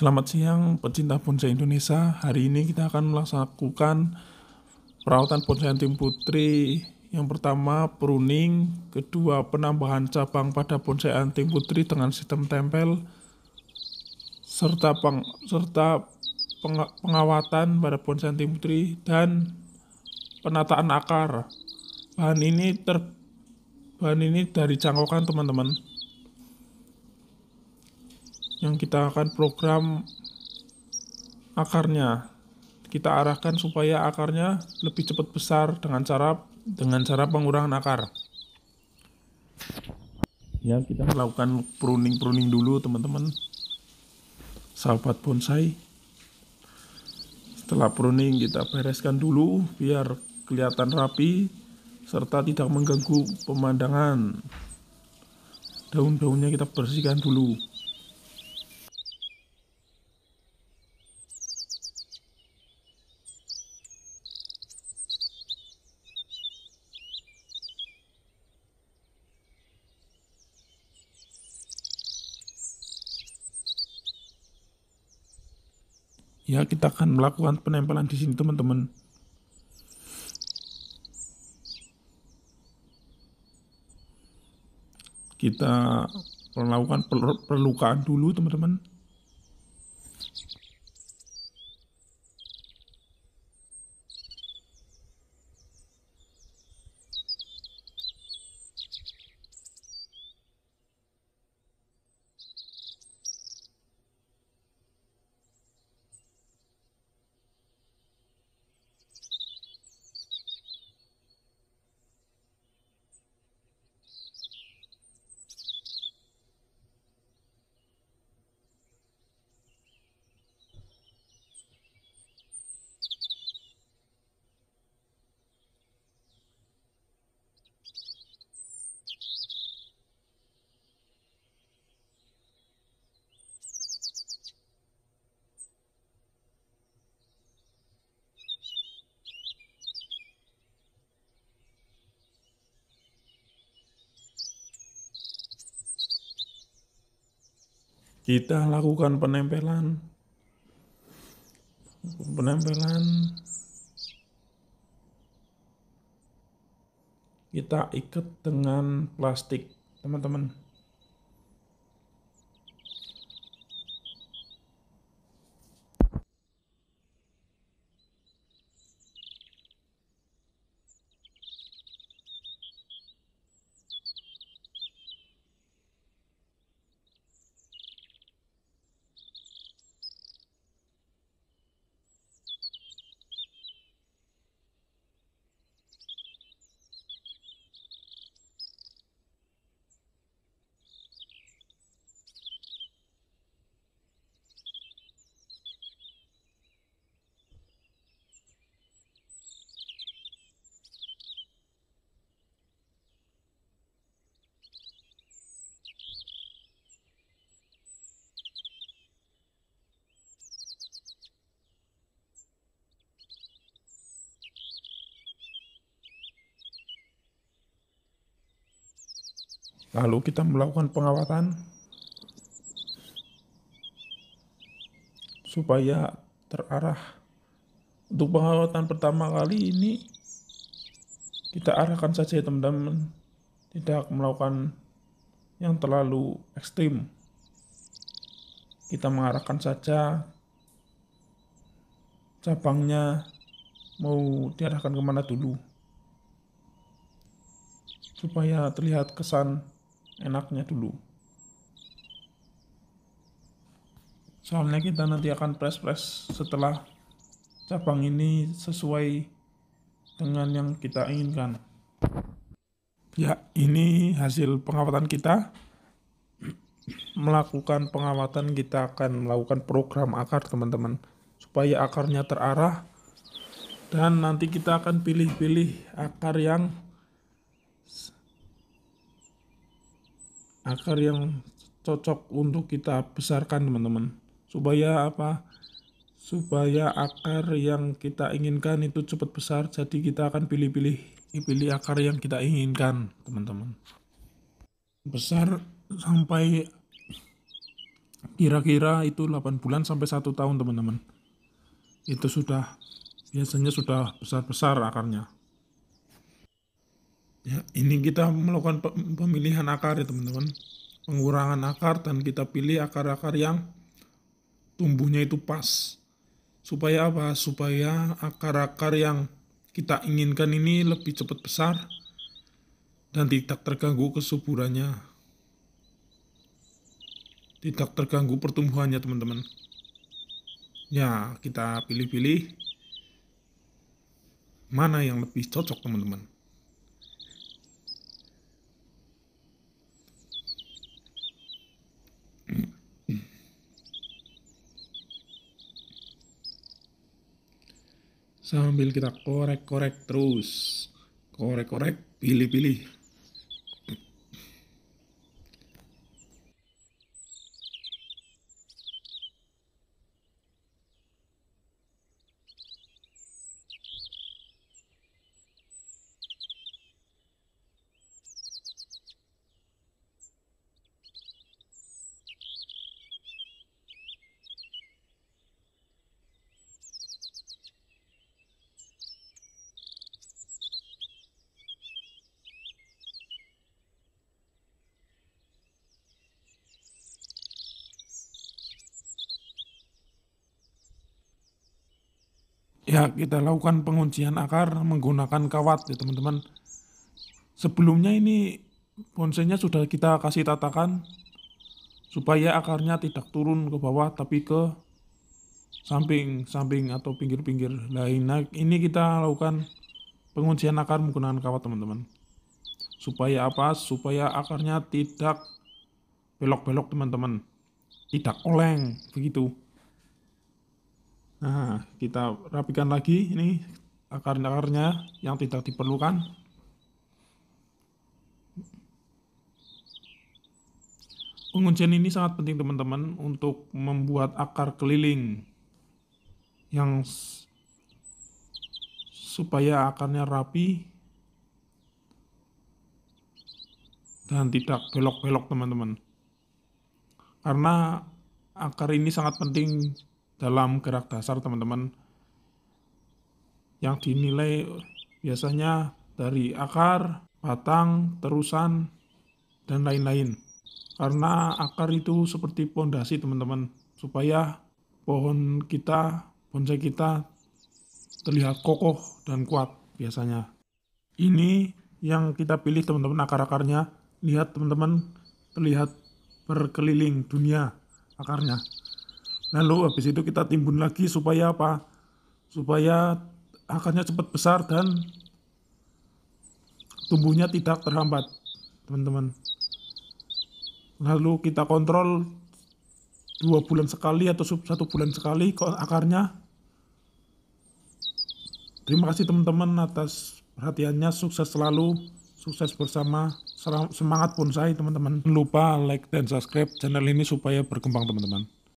Selamat siang pecinta bonsai Indonesia. Hari ini kita akan melakukan perawatan bonsai anting putri. Yang pertama pruning, kedua penambahan cabang pada bonsai anting putri dengan sistem tempel serta peng, serta pengawatan pada bonsai anting putri dan penataan akar. Bahan ini ter bahan ini dari cangkokan teman-teman yang kita akan program akarnya. Kita arahkan supaya akarnya lebih cepat besar dengan cara dengan cara pengurangan akar. Ya, kita melakukan pruning-pruning dulu, teman-teman. Sahabat bonsai. Setelah pruning kita bereskan dulu biar kelihatan rapi serta tidak mengganggu pemandangan. Daun-daunnya kita bersihkan dulu. ya kita akan melakukan penempelan di sini teman-teman kita melakukan perlukaan dulu teman-teman kita lakukan penempelan penempelan kita ikat dengan plastik teman-teman Lalu kita melakukan pengawatan supaya terarah. Untuk pengawatan pertama kali ini kita arahkan saja ya teman-teman. Tidak melakukan yang terlalu ekstrim. Kita mengarahkan saja cabangnya mau diarahkan kemana dulu supaya terlihat kesan enaknya dulu soalnya kita nanti akan press-press setelah cabang ini sesuai dengan yang kita inginkan ya ini hasil pengawatan kita melakukan pengawatan kita akan melakukan program akar teman-teman supaya akarnya terarah dan nanti kita akan pilih-pilih akar yang akar yang cocok untuk kita besarkan teman-teman supaya apa supaya akar yang kita inginkan itu cepat besar jadi kita akan pilih-pilih pilih akar yang kita inginkan teman-teman besar sampai kira-kira itu 8 bulan sampai satu tahun teman-teman itu sudah biasanya sudah besar-besar akarnya Ya, ini kita melakukan pemilihan akar ya teman-teman. Pengurangan akar dan kita pilih akar-akar yang tumbuhnya itu pas. Supaya apa? Supaya akar-akar yang kita inginkan ini lebih cepat besar dan tidak terganggu kesuburannya. Tidak terganggu pertumbuhannya teman-teman. Ya, kita pilih-pilih mana yang lebih cocok teman-teman. sambil kita korek-korek terus korek-korek pilih-pilih ya kita lakukan penguncian akar menggunakan kawat ya teman-teman sebelumnya ini bonsainya sudah kita kasih tatakan supaya akarnya tidak turun ke bawah tapi ke samping-samping atau pinggir-pinggir lain nah ini kita lakukan penguncian akar menggunakan kawat teman-teman supaya apa supaya akarnya tidak belok-belok teman-teman tidak oleng begitu Nah, kita rapikan lagi ini akar-akarnya yang tidak diperlukan. Penguncian ini sangat penting teman-teman untuk membuat akar keliling yang supaya akarnya rapi dan tidak belok-belok teman-teman. Karena akar ini sangat penting dalam gerak dasar teman-teman yang dinilai biasanya dari akar, batang, terusan, dan lain-lain. Karena akar itu seperti pondasi teman-teman, supaya pohon kita, bonsai kita terlihat kokoh dan kuat biasanya. Ini yang kita pilih teman-teman akar-akarnya, lihat teman-teman terlihat berkeliling dunia akarnya. Lalu habis itu kita timbun lagi supaya apa? Supaya akarnya cepat besar dan tumbuhnya tidak terhambat, teman-teman. Lalu kita kontrol dua bulan sekali atau satu bulan sekali akarnya. Terima kasih teman-teman atas perhatiannya. Sukses selalu, sukses bersama. Semangat pun saya teman-teman. Jangan lupa like dan subscribe channel ini supaya berkembang teman-teman.